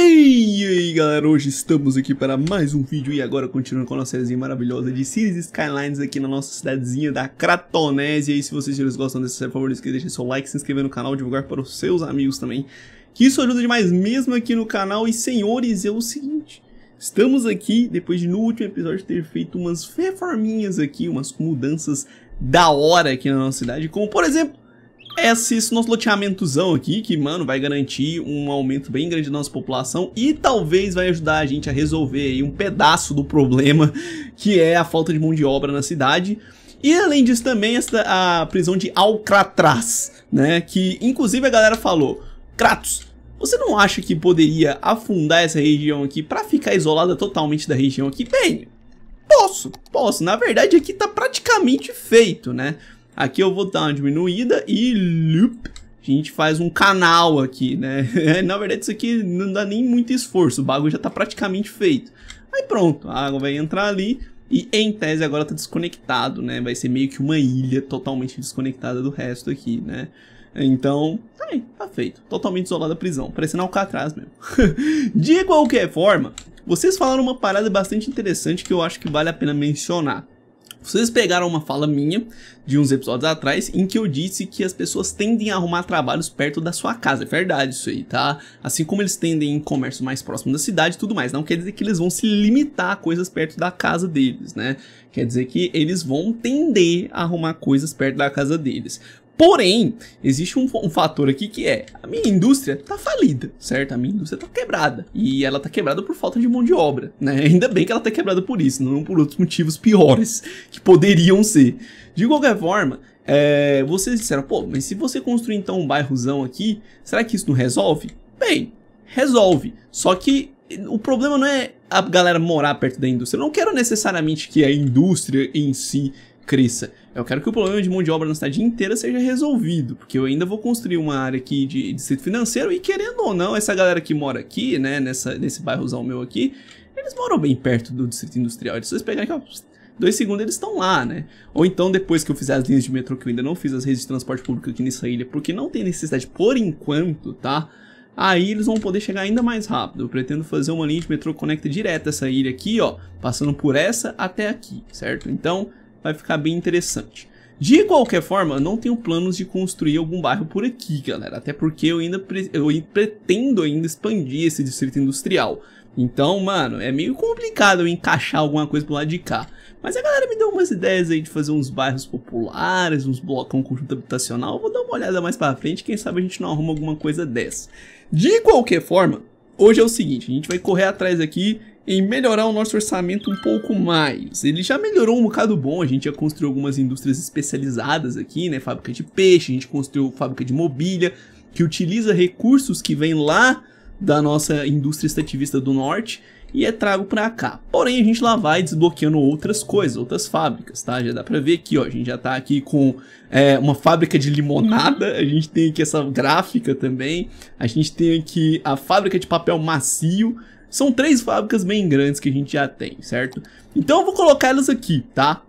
E aí galera, hoje estamos aqui para mais um vídeo e agora continuando com a nossa série maravilhosa de Cities Skylines aqui na nossa cidadezinha da Cratonésia E se vocês gostam dessa série, por favor, não esqueça de deixar seu like, se inscrever no canal, divulgar para os seus amigos também Que isso ajuda demais mesmo aqui no canal e senhores, é o seguinte Estamos aqui, depois de no último episódio ter feito umas reforminhas aqui, umas mudanças da hora aqui na nossa cidade Como por exemplo, é esse, esse nosso loteamentozão aqui, que, mano, vai garantir um aumento bem grande da nossa população e talvez vai ajudar a gente a resolver aí um pedaço do problema que é a falta de mão de obra na cidade. E além disso também essa, a prisão de Alcatraz, né, que inclusive a galera falou, Kratos, você não acha que poderia afundar essa região aqui para ficar isolada totalmente da região aqui? Bem, posso, posso. Na verdade aqui tá praticamente feito, né? Aqui eu vou dar uma diminuída e loop, a gente faz um canal aqui, né? Na verdade isso aqui não dá nem muito esforço, o bagulho já tá praticamente feito. Aí pronto, a água vai entrar ali e em tese agora tá desconectado, né? Vai ser meio que uma ilha totalmente desconectada do resto aqui, né? Então, tá aí, tá feito. Totalmente isolada a prisão, parecendo Alcatraz mesmo. De qualquer forma, vocês falaram uma parada bastante interessante que eu acho que vale a pena mencionar. Vocês pegaram uma fala minha de uns episódios atrás em que eu disse que as pessoas tendem a arrumar trabalhos perto da sua casa. É verdade isso aí, tá? Assim como eles tendem em comércio mais próximo da cidade e tudo mais. Não quer dizer que eles vão se limitar a coisas perto da casa deles, né? Quer dizer que eles vão tender a arrumar coisas perto da casa deles. Porém, existe um, um, fator aqui que é a minha indústria tá falida, certo? A minha indústria tá quebrada. E ela tá quebrada por falta de mão de obra, né? Ainda bem que ela tá quebrada por isso, não por outros motivos piores que poderiam ser. De qualquer forma, é, vocês disseram, pô, mas se você construir então um bairrozão aqui, será que isso não resolve? Bem, resolve. Só que o problema não é a galera morar perto da indústria. Eu não quero necessariamente que a indústria em si cresça. Eu quero que o problema de mão de obra na cidade inteira seja resolvido, porque eu ainda vou construir uma área aqui de distrito financeiro e querendo ou não, essa galera que mora aqui, né, nessa, nesse bairrozão meu aqui, eles moram bem perto do distrito industrial. Eles só pegar aqui, ó, dois segundos eles estão lá, né? Ou então depois que eu fizer as linhas de metrô, que eu ainda não fiz as redes de transporte público aqui nessa ilha, porque não tem necessidade por enquanto, tá? Aí eles vão poder chegar ainda mais rápido. Eu pretendo fazer uma linha de metrô conecta direto essa ilha aqui, ó, passando por essa até aqui, certo? Então, vai ficar bem interessante. De qualquer forma, eu não tenho planos de construir algum bairro por aqui, galera. Até porque eu ainda eu pretendo ainda expandir esse distrito industrial. Então, mano, é meio complicado eu encaixar alguma coisa pro lado de cá. Mas a galera me deu umas ideias aí de fazer uns bairros populares, uns blocos um conjunto habitacional. Eu vou dar uma olhada mais pra frente, quem sabe a gente não arruma alguma coisa dessa. De qualquer forma, hoje é o seguinte, a gente vai correr atrás aqui em melhorar o nosso orçamento um pouco mais. Ele já melhorou um bocado bom, a gente já construiu algumas indústrias especializadas aqui, né? Fábrica de peixe, a gente construiu fábrica de mobília, que utiliza recursos que vêm lá da nossa indústria estativista do norte e é trago para cá. Porém, a gente lá vai desbloqueando outras coisas, outras fábricas, tá? Já dá para ver aqui, ó, a gente já tá aqui com é, uma fábrica de limonada, a gente tem aqui essa gráfica também, a gente tem aqui a fábrica de papel macio, são três fábricas bem grandes que a gente já tem, certo? Então eu vou colocar elas aqui, tá?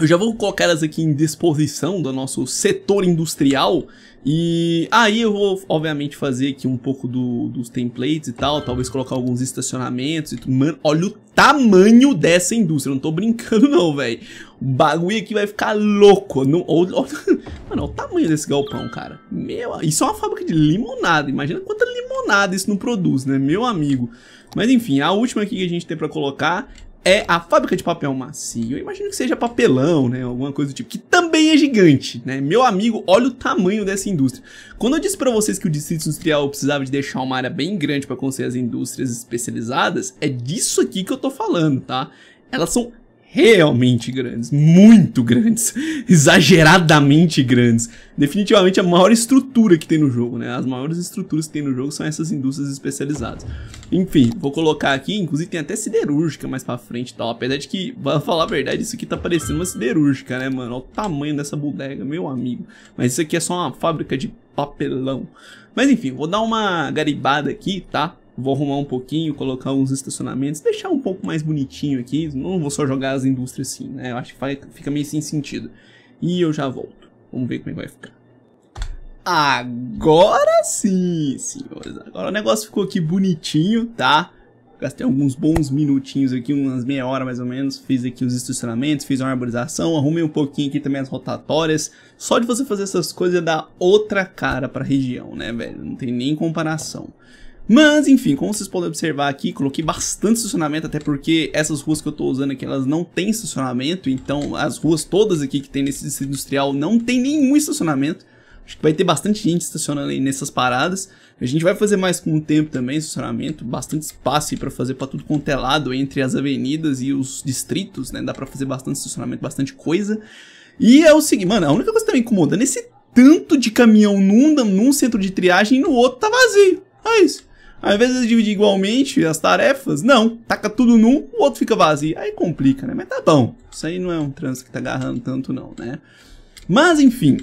Eu já vou colocar elas aqui em disposição do nosso setor industrial e aí eu vou, obviamente, fazer aqui um pouco do, dos templates e tal, talvez colocar alguns estacionamentos e tudo. Mano, olha o tamanho dessa indústria, não tô brincando não, velho. O bagulho aqui vai ficar louco. Não, mano, olha o tamanho desse galpão, cara. Meu, isso é uma fábrica de limonada, imagina quanta limonada isso não produz, né, meu amigo. Mas enfim, a última aqui que a gente tem pra colocar é a fábrica de papel macio. Eu imagino que seja papelão, né? Alguma coisa do tipo, que também é gigante, né? Meu amigo, olha o tamanho dessa indústria. Quando eu disse para vocês que o distrito industrial precisava de deixar uma área bem grande para construir as indústrias especializadas, é disso aqui que eu tô falando, tá? Elas são realmente grandes, muito grandes, exageradamente grandes. Definitivamente a maior estrutura que tem no jogo, né? As maiores estruturas que tem no jogo são essas indústrias especializadas. Enfim, vou colocar aqui, inclusive tem até siderúrgica mais pra frente e tal. Apesar de que, pra falar a verdade, isso aqui tá parecendo uma siderúrgica, né, mano? Olha o tamanho dessa bodega, meu amigo. Mas isso aqui é só uma fábrica de papelão. Mas enfim, vou dar uma garibada aqui, tá? Vou arrumar um pouquinho, colocar uns estacionamentos, deixar um pouco mais bonitinho aqui. Não vou só jogar as indústrias assim, né? Eu acho que fica meio sem sentido. E eu já volto. Vamos ver como é que vai ficar. Agora sim, senhores. Agora o negócio ficou aqui bonitinho, tá? Gastei alguns bons minutinhos aqui, umas meia hora mais ou menos. Fiz aqui os estacionamentos, fiz uma arborização, arrumei um pouquinho aqui também as rotatórias. Só de você fazer essas coisas dá outra cara pra região, né, velho? Não tem nem comparação. Mas enfim, como vocês podem observar aqui, coloquei bastante estacionamento, até porque essas ruas que eu estou usando aqui, elas não têm estacionamento, então as ruas todas aqui que tem nesse distrito industrial não tem nenhum estacionamento. Acho que vai ter bastante gente estacionando aí nessas paradas. A gente vai fazer mais com o tempo também, estacionamento, bastante espaço para fazer para tudo quanto é lado entre as avenidas e os distritos, né? Dá para fazer bastante estacionamento, bastante coisa. E é o seguinte, mano, a única coisa que tá me incomodando é esse tanto de caminhão num, num centro de triagem e no outro tá vazio. É isso. Ao invés de dividir igualmente as tarefas, não. Taca tudo num, o outro fica vazio. Aí complica, né? Mas tá bom. Isso aí não é um trânsito que tá agarrando tanto não, né? Mas enfim,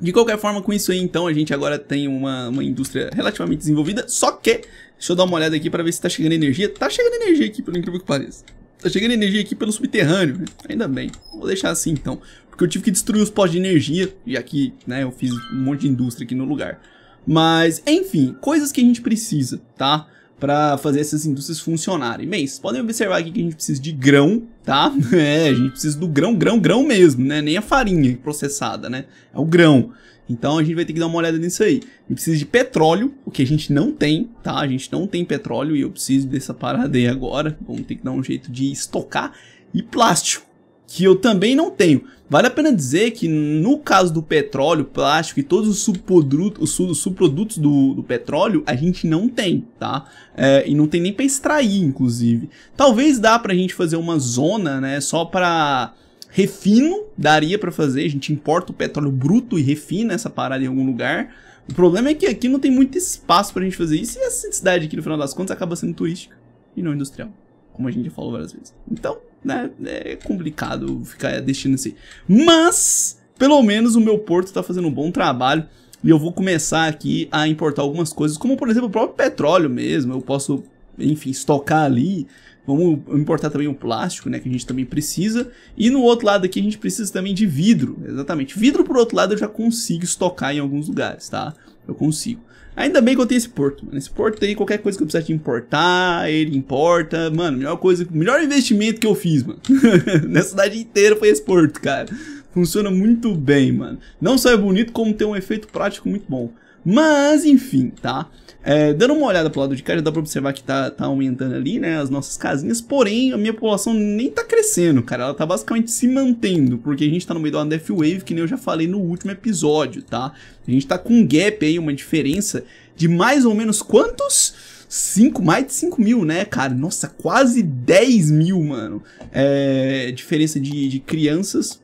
de qualquer forma, com isso aí, então, a gente agora tem uma, uma indústria relativamente desenvolvida, só que, deixa eu dar uma olhada aqui para ver se tá chegando energia. Tá chegando energia aqui, pelo incrível que pareça. Tá chegando energia aqui pelo subterrâneo, né? ainda bem. Vou deixar assim, então, porque eu tive que destruir os postos de energia, já que, né, eu fiz um monte de indústria aqui no lugar. Mas, enfim, coisas que a gente precisa, tá? para fazer essas indústrias funcionarem. Bem, vocês podem observar aqui que a gente precisa de grão, tá? É, a gente precisa do grão, grão, grão mesmo, né? Nem a farinha processada, né? É o grão. Então a gente vai ter que dar uma olhada nisso aí. A gente precisa de petróleo, o que a gente não tem, tá? A gente não tem petróleo e eu preciso dessa parada aí agora. Vamos ter que dar um jeito de estocar. E plástico que eu também não tenho. Vale a pena dizer que no caso do petróleo, plástico e todos os subprodutos, os subprodutos do, do petróleo, a gente não tem, tá? É, e não tem nem para extrair, inclusive. Talvez dá pra gente fazer uma zona, né, só para refino, daria para fazer, a gente importa o petróleo bruto e refina essa parada em algum lugar. O problema é que aqui não tem muito espaço pra gente fazer isso e essa cidade aqui, no final das contas, acaba sendo turística e não industrial, como a gente já falou várias vezes. Então, né, é complicado ficar destino assim. Mas, pelo menos o meu porto tá fazendo um bom trabalho. E eu vou começar aqui a importar algumas coisas, como por exemplo o próprio petróleo mesmo. Eu posso, enfim, estocar ali. Vamos importar também o plástico, né, que a gente também precisa. E no outro lado aqui a gente precisa também de vidro, exatamente. Vidro por outro lado eu já consigo estocar em alguns lugares, tá? Eu consigo. Ainda bem que eu tenho esse porto, mano. Esse porto aí, qualquer coisa que eu precisar de importar, ele importa. Mano, melhor coisa, melhor investimento que eu fiz, mano. Nessa cidade inteira foi esse porto, cara. Funciona muito bem, mano. Não só é bonito, como tem um efeito prático muito bom. Mas, enfim, tá? É, dando uma olhada pro lado de cá, já dá pra observar que tá, tá aumentando ali, né, as nossas casinhas, porém a minha população nem tá crescendo, cara, ela tá basicamente se mantendo, porque a gente tá no meio uma Death Wave, que nem eu já falei no último episódio, tá? A gente tá com um gap aí, uma diferença de mais ou menos quantos? 5, mais de 5 mil, né, cara? Nossa, quase 10 mil, mano. É, diferença de, de crianças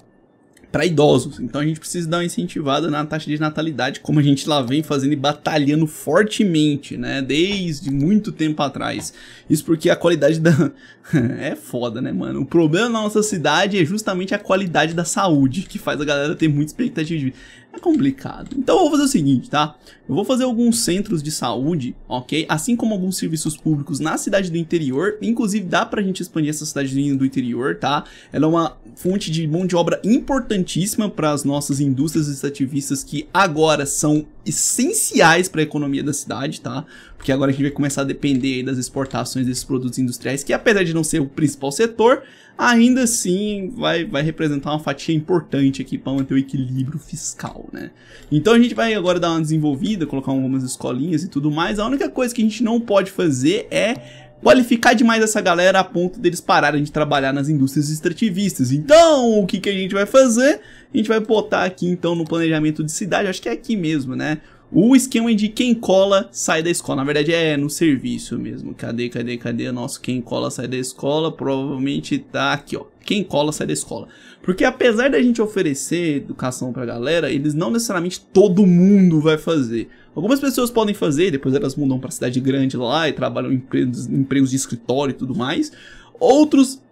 para idosos. Então a gente precisa dar uma incentivada na taxa de natalidade, como a gente lá vem fazendo e batalhando fortemente, né? Desde muito tempo atrás. Isso porque a qualidade da. é foda, né, mano? O problema da nossa cidade é justamente a qualidade da saúde, que faz a galera ter muita expectativa de vida é complicado. Então eu vou fazer o seguinte, tá? Eu vou fazer alguns centros de saúde, ok? Assim como alguns serviços públicos na cidade do interior. Inclusive, dá pra gente expandir essa cidade do interior, tá? Ela é uma fonte de mão de obra importantíssima para as nossas indústrias extrativistas que agora são essenciais para a economia da cidade, tá? Porque agora a gente vai começar a depender das exportações desses produtos industriais, que apesar de não ser o principal setor, ainda assim vai, vai representar uma fatia importante aqui para manter o equilíbrio fiscal, né? Então a gente vai agora dar uma desenvolvida, colocar algumas escolinhas e tudo mais. A única coisa que a gente não pode fazer é qualificar demais essa galera a ponto deles pararem de trabalhar nas indústrias extrativistas. Então, o que, que a gente vai fazer? A gente vai botar aqui então no planejamento de cidade, acho que é aqui mesmo, né? o esquema de quem cola sai da escola. Na verdade é no serviço mesmo. Cadê, cadê, cadê? Nosso quem cola sai da escola provavelmente tá aqui, ó. Quem cola sai da escola. Porque apesar da gente oferecer educação pra galera, eles não necessariamente todo mundo vai fazer. Algumas pessoas podem fazer, depois elas mudam pra cidade grande lá e trabalham em empregos, empregos de escritório e tudo mais. Outros,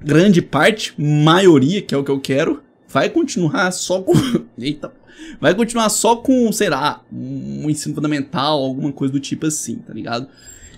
grande parte, maioria, que é o que eu quero, vai continuar só com... Eita Vai continuar só com, sei lá, um ensino fundamental, alguma coisa do tipo assim, tá ligado?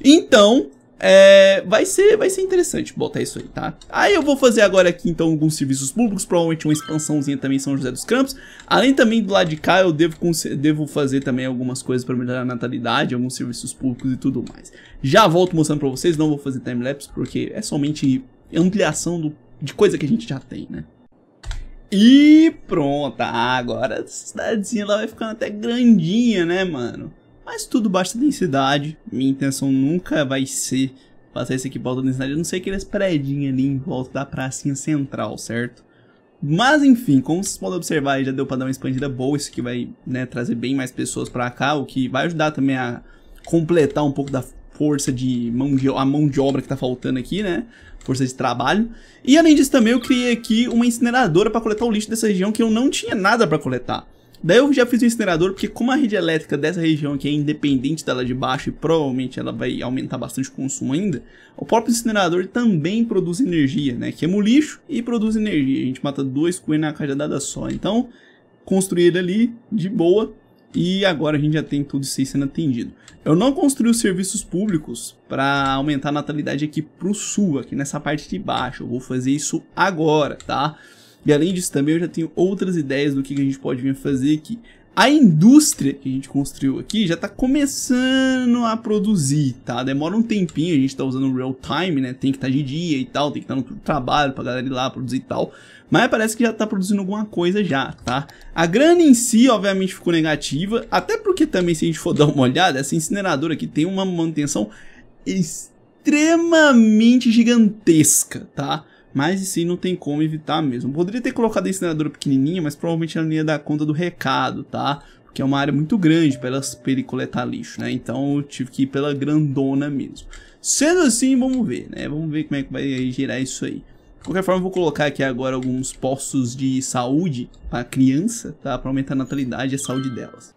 Então, é, vai, ser, vai ser interessante botar isso aí, tá? Aí eu vou fazer agora aqui, então, alguns serviços públicos, provavelmente uma expansãozinha também em São José dos Campos. Além também do lado de cá, eu devo, devo fazer também algumas coisas para melhorar a natalidade, alguns serviços públicos e tudo mais. Já volto mostrando para vocês, não vou fazer timelapse, porque é somente ampliação do, de coisa que a gente já tem, né? E pronto, agora essa cidadezinha lá vai ficando até grandinha, né, mano? Mas tudo basta densidade. Minha intenção nunca vai ser passar isso aqui pra alta densidade, a não ser aqueles predinhos ali em volta da pracinha central, certo? Mas enfim, como vocês podem observar, já deu para dar uma expandida boa, isso que vai né, trazer bem mais pessoas para cá, o que vai ajudar também a completar um pouco da força de mão de, a mão de obra que tá faltando aqui, né? força de trabalho. E além disso também eu criei aqui uma incineradora para coletar o lixo dessa região que eu não tinha nada para coletar. Daí eu já fiz o incinerador porque como a rede elétrica dessa região aqui é independente dela de baixo e provavelmente ela vai aumentar bastante o consumo ainda, o próprio incinerador também produz energia, né? Queima o lixo e produz energia. A gente mata dois coelhos na cajadada só. Então, construir ele ali de boa e agora a gente já tem tudo isso aí sendo atendido. Eu não construí os serviços públicos para aumentar a natalidade aqui pro sul, aqui nessa parte de baixo. Eu vou fazer isso agora, tá? E além disso também eu já tenho outras ideias do que a gente pode vir fazer aqui. A indústria que a gente construiu aqui já está começando a produzir, tá? Demora um tempinho, a gente está usando real time, né? Tem que estar tá de dia e tal, tem que estar tá no trabalho para galera ir lá produzir e tal. Mas parece que já está produzindo alguma coisa já, tá? A grana em si, obviamente, ficou negativa. Até porque também, se a gente for dar uma olhada, essa incineradora aqui tem uma manutenção extremamente gigantesca, tá? Mas isso aí não tem como evitar mesmo. Poderia ter colocado a incineradora pequenininha, mas provavelmente ela não ia dar conta do recado, tá? Porque é uma área muito grande para ele coletar lixo, né? Então eu tive que ir pela grandona mesmo. Sendo assim, vamos ver, né? Vamos ver como é que vai gerar isso aí. De qualquer forma, eu vou colocar aqui agora alguns postos de saúde para criança, tá? Para aumentar a natalidade e a saúde delas.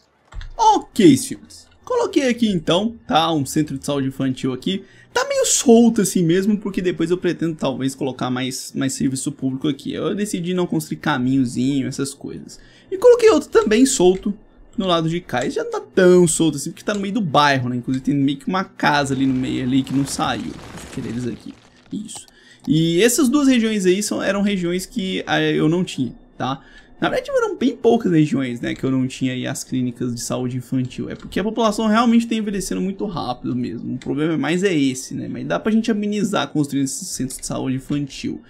Ok, senhores. Coloquei aqui então, tá? Um centro de saúde infantil aqui tá meio solto assim mesmo, porque depois eu pretendo talvez colocar mais, mais serviço público aqui. Eu decidi não construir caminhozinho, essas coisas. E coloquei outro também solto no lado de cá. E já não tá tão solto assim, porque tá no meio do bairro, né? Inclusive tem meio que uma casa ali no meio ali que não saiu. Deixa eu querer eles aqui. Isso. E essas duas regiões aí são, eram regiões que eh, eu não tinha, tá? Na verdade, foram bem poucas regiões, né, que eu não tinha aí as clínicas de saúde infantil. É porque a população realmente está envelhecendo muito rápido mesmo. O problema mais é esse, né? Mas dá pra gente amenizar construindo esses centros de saúde infantil.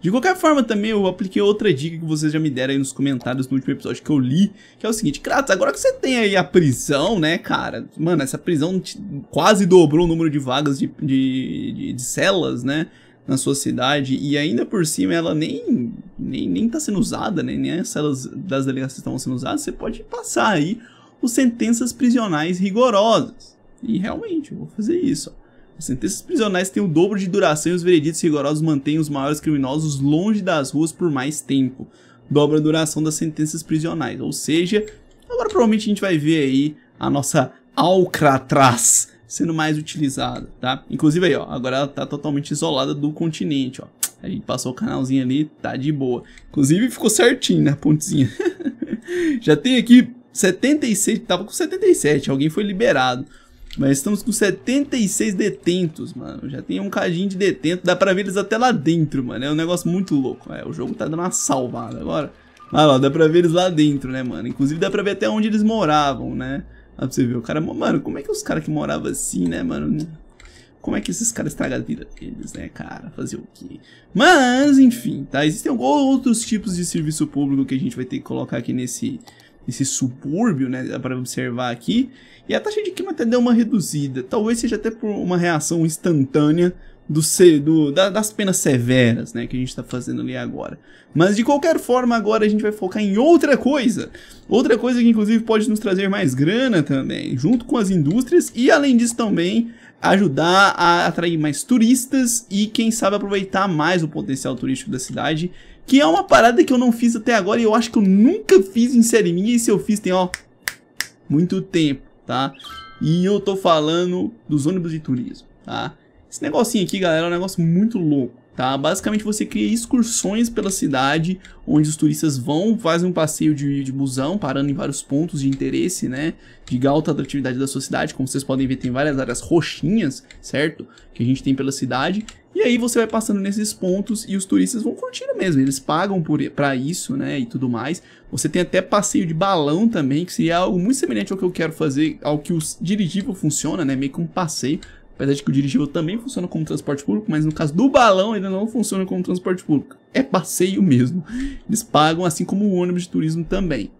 De qualquer forma, também eu apliquei outra dica que vocês já me deram aí nos comentários no último episódio que eu li, que é o seguinte, Kratos, agora que você tem aí a prisão, né, cara, mano, essa prisão quase dobrou o número de vagas de, de, de, de celas, né, na sua cidade, e ainda por cima ela nem nem, nem tá sendo usada, né? nem as celas das delegacias estão sendo usadas, você pode passar aí os sentenças prisionais rigorosas. E realmente, eu vou fazer isso. As sentenças prisionais têm o dobro de duração e os vereditos rigorosos mantêm os maiores criminosos longe das ruas por mais tempo. Dobra a duração das sentenças prisionais. Ou seja, agora provavelmente a gente vai ver aí a nossa Alcatraz sendo mais utilizada, tá? Inclusive aí, ó, agora ela tá totalmente isolada do continente, ó. A gente passou o canalzinho ali, tá de boa. Inclusive ficou certinho na né, pontezinha. Já tem aqui 76, tava com 77, alguém foi liberado. Mas estamos com 76 detentos, mano. Já tem um cadinho de detento, dá pra ver eles até lá dentro, mano. É um negócio muito louco. É, o jogo tá dando uma salvada agora. Ah lá, dá pra ver eles lá dentro, né, mano? Inclusive dá pra ver até onde eles moravam, né? Dá pra você ver, o cara... Mano, como é que os caras que moravam assim, né, mano? Como é que esses caras estragam a vida deles, né, cara? Fazer o quê? Mas, enfim, tá? Existem outros tipos de serviço público que a gente vai ter que colocar aqui nesse, nesse subúrbio, né? Dá pra observar aqui. E a taxa de queima até deu uma reduzida. Talvez seja até por uma reação instantânea do, do da, das penas severas, né, que a gente está fazendo ali agora. Mas de qualquer forma, agora a gente vai focar em outra coisa. Outra coisa que inclusive pode nos trazer mais grana também, junto com as indústrias e além disso também ajudar a atrair mais turistas e quem sabe aproveitar mais o potencial turístico da cidade, que é uma parada que eu não fiz até agora e eu acho que eu nunca fiz em série minha e se eu fiz tem ó muito tempo, tá? E eu tô falando dos ônibus de turismo, tá? Esse negocinho aqui, galera, é um negócio muito louco, tá? Basicamente você cria excursões pela cidade, onde os turistas vão, fazem um passeio de, de busão, parando em vários pontos de interesse, né? De alta atratividade da sua cidade, como vocês podem ver, tem várias áreas roxinhas, certo? Que a gente tem pela cidade. E aí você vai passando nesses pontos e os turistas vão curtindo mesmo, eles pagam para isso, né, e tudo mais. Você tem até passeio de balão também, que seria algo muito semelhante ao que eu quero fazer, ao que o dirigível funciona, né, meio que um passeio. Apesar de que o dirigível também funciona como transporte público, mas no caso do balão ele não funciona como transporte público. É passeio mesmo. Eles pagam, assim como o ônibus de turismo também.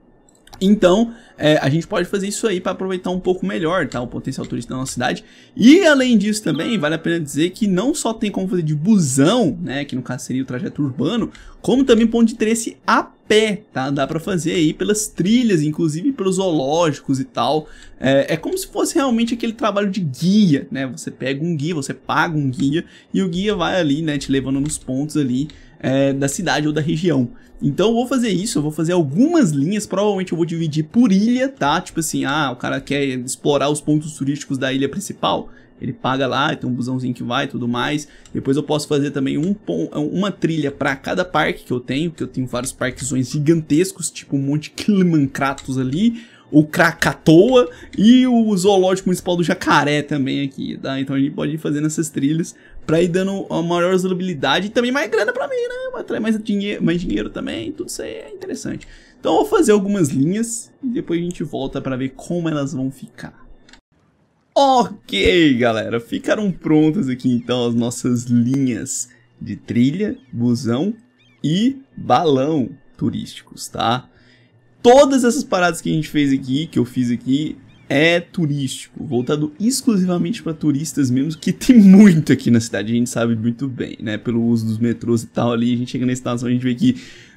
Então, é, a gente pode fazer isso aí para aproveitar um pouco melhor tá, o potencial turístico da nossa cidade. E além disso também, vale a pena dizer que não só tem como fazer de busão, né, que no caso seria o trajeto urbano, como também ponto de interesse a pé, tá? Dá para fazer aí pelas trilhas, inclusive pelos zoológicos e tal. É, é, como se fosse realmente aquele trabalho de guia, né? Você pega um guia, você paga um guia e o guia vai ali, né? Te levando nos pontos ali é, da cidade ou da região. Então eu vou fazer isso, eu vou fazer algumas linhas, provavelmente eu vou dividir por ilha, tá? Tipo assim, ah, o cara quer explorar os pontos turísticos da ilha principal, ele paga lá, tem um busãozinho que vai e tudo mais. Depois eu posso fazer também um, uma trilha para cada parque que eu tenho, que eu tenho vários parques gigantescos, tipo um monte de Kilimancratos ali, o Krakatoa e o Zoológico Municipal do Jacaré também aqui, tá? Então a gente pode ir fazendo essas trilhas para ir dando uma maior usabilidade e também mais grana para mim, né? Vai trazer mais dinheiro, mais dinheiro também, tudo isso aí é interessante. Então eu vou fazer algumas linhas e depois a gente volta para ver como elas vão ficar. Ok, galera, ficaram prontas aqui então as nossas linhas de trilha, busão e balão turísticos, tá? Todas essas paradas que a gente fez aqui, que eu fiz aqui, é turístico, voltado exclusivamente para turistas mesmo, que tem muito aqui na cidade, a gente sabe muito bem, né? Pelo uso dos metrôs e tal ali, a gente chega na estação, a gente vê que,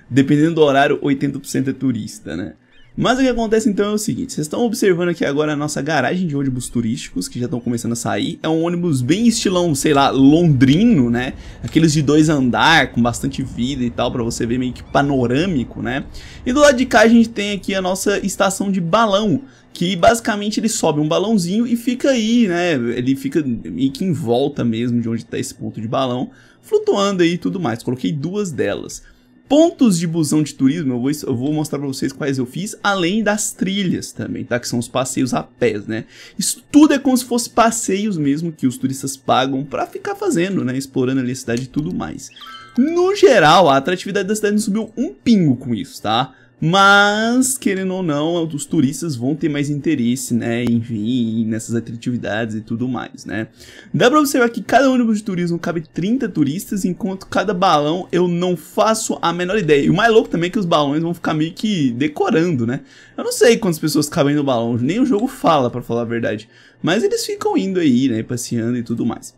dependendo do horário, 80% é turista, né? Mas o que acontece então é o seguinte, vocês estão observando aqui agora a nossa garagem de ônibus turísticos, que já estão começando a sair, é um ônibus bem estilão, sei lá, londrino, né, aqueles de dois andar, com bastante vida e tal, para você ver meio que panorâmico, né, e do lado de cá a gente tem aqui a nossa estação de balão, que basicamente ele sobe um balãozinho e fica aí, né, ele fica meio que em volta mesmo de onde está esse ponto de balão, flutuando aí e tudo mais, coloquei duas delas pontos de busão de turismo, eu vou, eu vou mostrar para vocês quais eu fiz, além das trilhas também, tá? Que são os passeios a pés, né? Isso tudo é como se fosse passeios mesmo que os turistas pagam para ficar fazendo, né? Explorando ali a cidade e tudo mais. No geral, a atratividade da cidade não subiu um pingo com isso, tá? Mas, querendo ou não, os turistas vão ter mais interesse, né? Enfim, nessas atratividades e tudo mais, né? Dá pra observar que cada ônibus de turismo cabe 30 turistas, enquanto cada balão eu não faço a menor ideia. E o mais louco também é que os balões vão ficar meio que decorando, né? Eu não sei quantas pessoas cabem no balão, nem o jogo fala, para falar a verdade. Mas eles ficam indo aí, né? Passeando e tudo mais.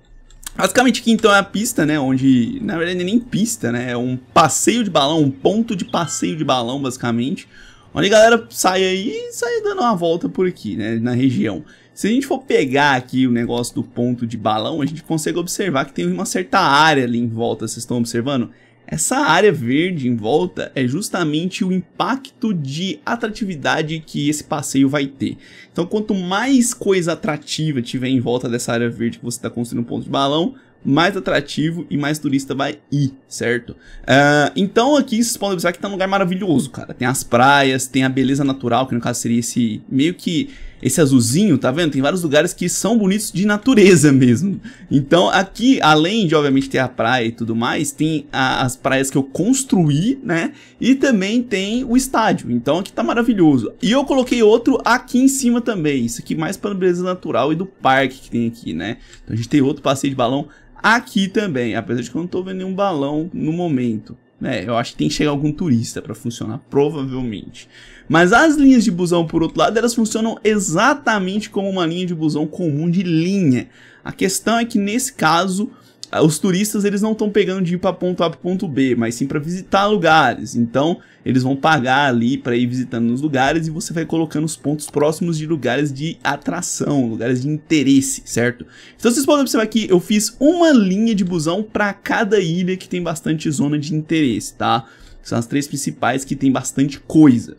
Basicamente aqui então é a pista, né, onde, na verdade nem pista, né, é um passeio de balão, um ponto de passeio de balão basicamente, onde a galera sai aí e sai dando uma volta por aqui, né, na região. Se a gente for pegar aqui o negócio do ponto de balão, a gente consegue observar que tem uma certa área ali em volta, vocês estão observando? Essa área verde em volta é justamente o impacto de atratividade que esse passeio vai ter. Então quanto mais coisa atrativa tiver em volta dessa área verde que você está construindo um ponto de balão, mais atrativo e mais turista vai ir, certo? Uh, então aqui vocês podem observar que tá um lugar maravilhoso, cara. Tem as praias, tem a beleza natural, que no caso seria esse meio que esse azulzinho, tá vendo? Tem vários lugares que são bonitos de natureza mesmo. Então aqui, além de obviamente ter a praia e tudo mais, tem a, as praias que eu construí, né? E também tem o estádio. Então aqui tá maravilhoso. E eu coloquei outro aqui em cima também. Isso aqui mais para beleza natural e do parque que tem aqui, né? Então a gente tem outro passeio de balão aqui também, apesar de que eu não tô vendo nenhum balão no momento. Né? Eu acho que tem que chegar algum turista para funcionar, provavelmente. Mas as linhas de busão, por outro lado, elas funcionam exatamente como uma linha de busão comum de linha. A questão é que nesse caso ah, os turistas eles não estão pegando de ir para ponto A para ponto B, mas sim para visitar lugares. Então, eles vão pagar ali para ir visitando os lugares e você vai colocando os pontos próximos de lugares de atração, lugares de interesse, certo? Então, vocês podem observar que eu fiz uma linha de busão para cada ilha que tem bastante zona de interesse, tá? São as três principais que tem bastante coisa.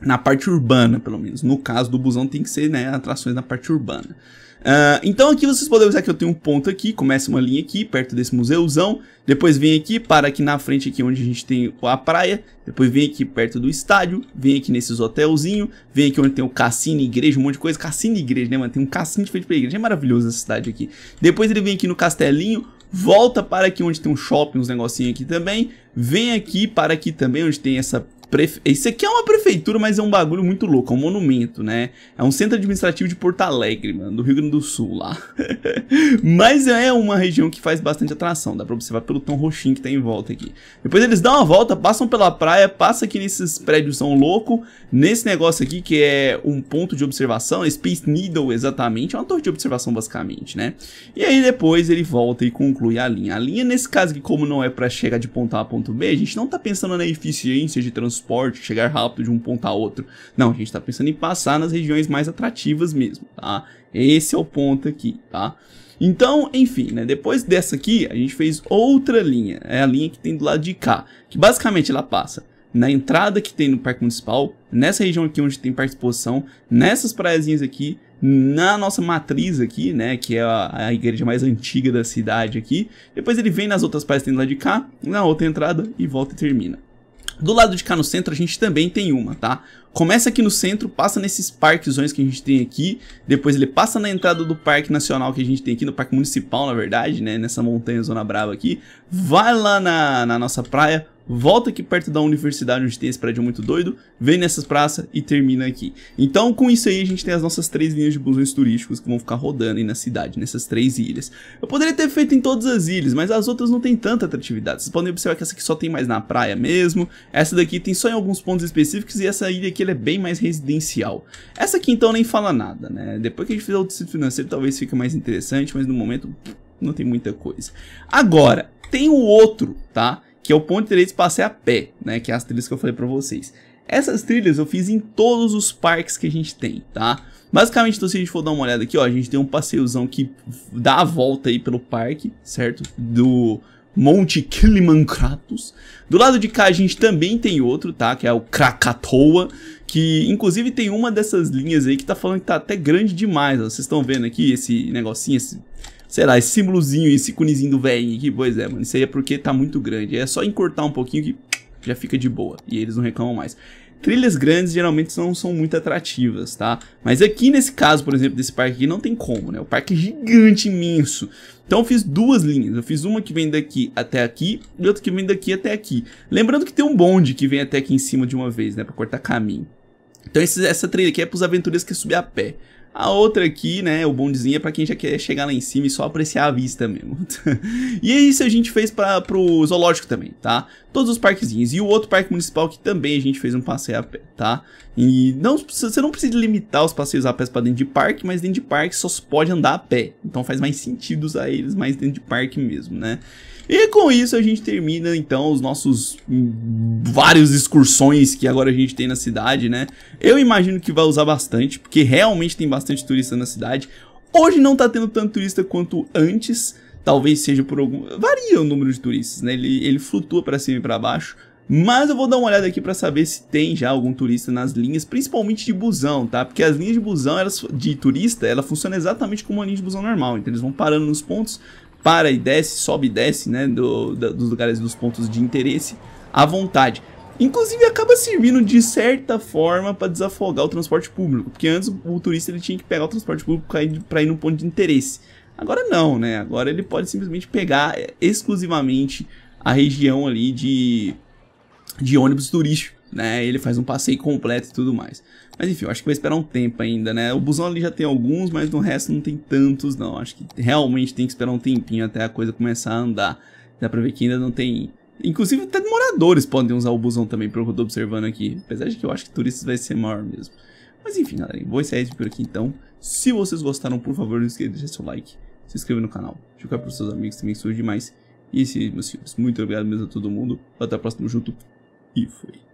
Na parte urbana, pelo menos. No caso do busão tem que ser, né, atrações na parte urbana. Ah, então aqui vocês podem ver que eu tenho um ponto aqui, começa uma linha aqui, perto desse museuzão, depois vem aqui, para aqui na frente aqui onde a gente tem a praia, depois vem aqui perto do estádio, vem aqui nesses hotelzinho, vem aqui onde tem o cassino, igreja, um monte de coisa, cassino e igreja, né mano, tem um cassino de frente pra igreja, é maravilhoso essa cidade aqui. Depois ele vem aqui no castelinho, volta para aqui onde tem um shopping, uns negocinhos aqui também, vem aqui para aqui também onde tem essa prefe... Isso aqui é uma prefeitura, mas é um bagulho muito louco, é um monumento, né? É um centro administrativo de Porto Alegre, mano, do Rio Grande do Sul lá. mas é uma região que faz bastante atração, dá pra observar pelo tom roxinho que tem em volta aqui. Depois eles dão uma volta, passam pela praia, passam aqui nesses prédios são loucos, nesse negócio aqui que é um ponto de observação, Space Needle exatamente, é uma torre de observação basicamente, né? E aí depois ele volta e conclui a linha. A linha nesse caso aqui, como não é pra chegar de ponto A a ponto B, a gente não tá pensando na eficiência de transporte transporte, chegar rápido de um ponto a outro. Não, a gente está pensando em passar nas regiões mais atrativas mesmo, tá? Esse é o ponto aqui, tá? Então, enfim, né, depois dessa aqui, a gente fez outra linha, é a linha que tem do lado de cá, que basicamente ela passa na entrada que tem no Parque Municipal, nessa região aqui onde tem parque de exposição, nessas praiazinhas aqui, na nossa matriz aqui, né, que é a, a, igreja mais antiga da cidade aqui. Depois ele vem nas outras praias que tem do lado de cá, na outra entrada e volta e termina. Do lado de cá no centro a gente também tem uma, tá? começa aqui no centro, passa nesses parquezões que a gente tem aqui, depois ele passa na entrada do Parque Nacional que a gente tem aqui, no Parque Municipal, na verdade, né, nessa montanha Zona Brava aqui, vai lá na, na nossa praia, volta aqui perto da universidade onde tem esse prédio muito doido, vem nessas praças e termina aqui. Então, com isso aí, a gente tem as nossas três linhas de busões turísticos que vão ficar rodando aí na cidade, nessas três ilhas. Eu poderia ter feito em todas as ilhas, mas as outras não tem tanta atratividade. Vocês podem observar que essa aqui só tem mais na praia mesmo, essa daqui tem só em alguns pontos específicos e essa ilha aqui que ele é bem mais residencial. Essa aqui então nem fala nada, né? Depois que a gente fizer o distrito financeiro talvez fique mais interessante, mas no momento não tem muita coisa. Agora, tem o outro, tá? Que é o ponto de direito passei é a pé, né? Que é as trilhas que eu falei pra vocês. Essas trilhas eu fiz em todos os parques que a gente tem, tá? Basicamente, então, se a gente for dar uma olhada aqui, ó, a gente tem um passeiozão que dá a volta aí pelo parque, certo? Do Monte Kilimankratos. Do lado de cá a gente também tem outro, tá? Que é o Krakatoa, que inclusive tem uma dessas linhas aí que tá falando que tá até grande demais. Ó. Vocês estão vendo aqui esse negocinho, esse, sei lá, esse símbolozinho, esse cunizinho do velhinho aqui. Pois é, mano, isso aí é porque tá muito grande. É só encurtar um pouquinho que já fica de boa e eles não reclamam mais trilhas grandes geralmente não são muito atrativas, tá? Mas aqui nesse caso, por exemplo, desse parque aqui, não tem como, né? O parque é gigante, imenso. Então eu fiz duas linhas, eu fiz uma que vem daqui até aqui e outra que vem daqui até aqui. Lembrando que tem um bonde que vem até aqui em cima de uma vez, né? Pra cortar caminho. Então esse, essa trilha aqui é pros aventureiros que é subir a pé. A outra aqui, né, o bondezinho é pra quem já quer chegar lá em cima e só apreciar a vista mesmo. e é isso a gente fez pra, pro zoológico também, tá? Todos os parquezinhos. E o outro parque municipal que também a gente fez um passeio a pé, tá? E não, você não precisa limitar os passeios a pé pra dentro de parque, mas dentro de parque só se pode andar a pé. Então faz mais sentido usar eles mais dentro de parque mesmo, né? E com isso a gente termina então os nossos vários excursões que agora a gente tem na cidade, né? Eu imagino que vai usar bastante, porque realmente tem bastante turista na cidade. Hoje não tá tendo tanto turista quanto antes, talvez seja por algum... Varia o número de turistas, né? Ele, ele flutua para cima e para baixo, mas eu vou dar uma olhada aqui para saber se tem já algum turista nas linhas, principalmente de busão, tá? Porque as linhas de busão, elas, de turista, ela funciona exatamente como uma linha de busão normal. Então eles vão parando nos pontos para e desce, sobe e desce, né? Do, do, dos lugares dos pontos de interesse à vontade. Inclusive acaba servindo de certa forma para desafogar o transporte público, porque antes o turista ele tinha que pegar o transporte público para ir, pra ir no ponto de interesse. Agora não, né? Agora ele pode simplesmente pegar é, exclusivamente a região ali de, de ônibus turístico né? Ele faz um passeio completo e tudo mais. Mas enfim, eu acho que vai esperar um tempo ainda, né? O busão ali já tem alguns, mas no resto não tem tantos, não. Acho que realmente tem que esperar um tempinho até a coisa começar a andar. Dá pra ver que ainda não tem. Inclusive, até moradores podem usar o busão também, pelo que eu tô observando aqui. Apesar de que eu acho que turistas vai ser maior mesmo. Mas enfim, galera, vou encerrar esse por aqui então. Se vocês gostaram, por favor, não esqueça de deixar seu like, se inscreva no canal, divulgar para os seus amigos também, que demais. E esse, meus filhos, muito obrigado mesmo a todo mundo. Até a próxima, junto e fui.